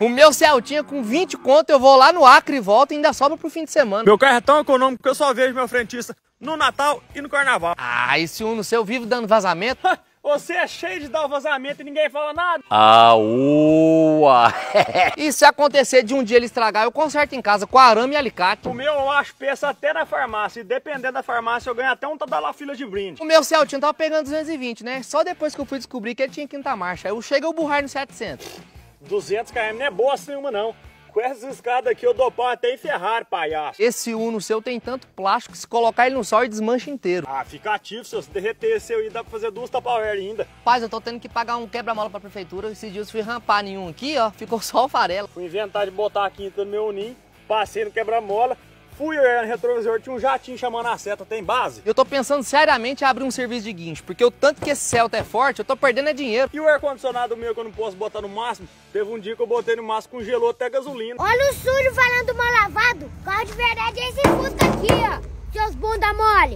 O meu Celtinha com 20 conto, eu vou lá no Acre e volto e ainda sobra pro fim de semana. Meu carro é tão econômico que eu só vejo meu frentista no Natal e no Carnaval. Ah, e se um no seu vivo dando vazamento? Você é cheio de dar vazamento e ninguém fala nada. Ah, ua. e se acontecer de um dia ele estragar, eu conserto em casa com arame e alicate. O meu eu acho peça até na farmácia. E dependendo da farmácia, eu ganho até um tadalafila de brinde. O meu Celtinho tava pegando 220, né? Só depois que eu fui descobrir que ele tinha quinta marcha. Aí eu chego a burrar no 700. 200 km não é bosta nenhuma, não. Com essas escadas aqui eu dou pau até em Ferrari, palhaço. Esse Uno seu tem tanto plástico que se colocar ele no sol ele desmancha inteiro. Ah, fica ativo, se derreter esse aí dá pra fazer duas Tupperware ainda. Paz, eu tô tendo que pagar um quebra-mola pra prefeitura. Esses dias fui rampar nenhum aqui, ó. Ficou só o farelo. Fui inventar de botar a quinta no meu Uninho, passei no quebra-mola, Fui olhar é, no retrovisor, tinha um jatinho chamando a seta, tem base. Eu tô pensando seriamente em abrir um serviço de guincho, porque o tanto que esse Celta é forte, eu tô perdendo é dinheiro. E o ar-condicionado meu que eu não posso botar no máximo, teve um dia que eu botei no máximo, congelou até gasolina. Olha o sujo falando mal lavado, carro de verdade é esse fusca aqui, ó, seus bunda mole.